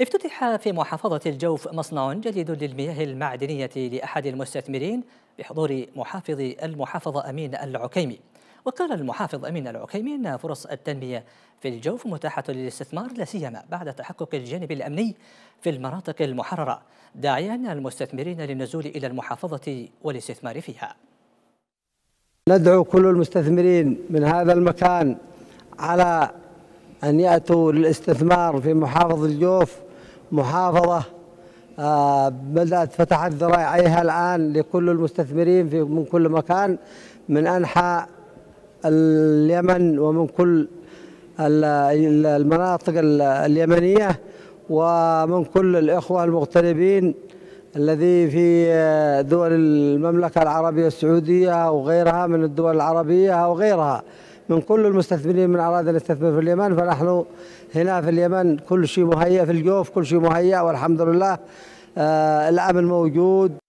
افتتح في محافظة الجوف مصنع جديد للمياه المعدنية لأحد المستثمرين بحضور محافظ المحافظة أمين العكيمي وقال المحافظ أمين العكيمي أن فرص التنمية في الجوف متاحة للاستثمار لا سيما بعد تحقق الجانب الأمني في المناطق المحررة داعيا المستثمرين للنزول إلى المحافظة والاستثمار فيها ندعو كل المستثمرين من هذا المكان على أن يأتوا للاستثمار في محافظة الجوف محافظة آه، بدأت فتحت ذراعيها الآن لكل المستثمرين في من كل مكان من أنحاء اليمن ومن كل المناطق اليمنية ومن كل الإخوة المغتربين الذي في آه، دول المملكة العربية السعودية وغيرها من الدول العربية وغيرها من كل المستثمرين من أراد أن يستثمر في اليمن فنحن هنا في اليمن كل شيء مهيأ في الجوف كل شيء مهيأ والحمد لله آه، الأمن موجود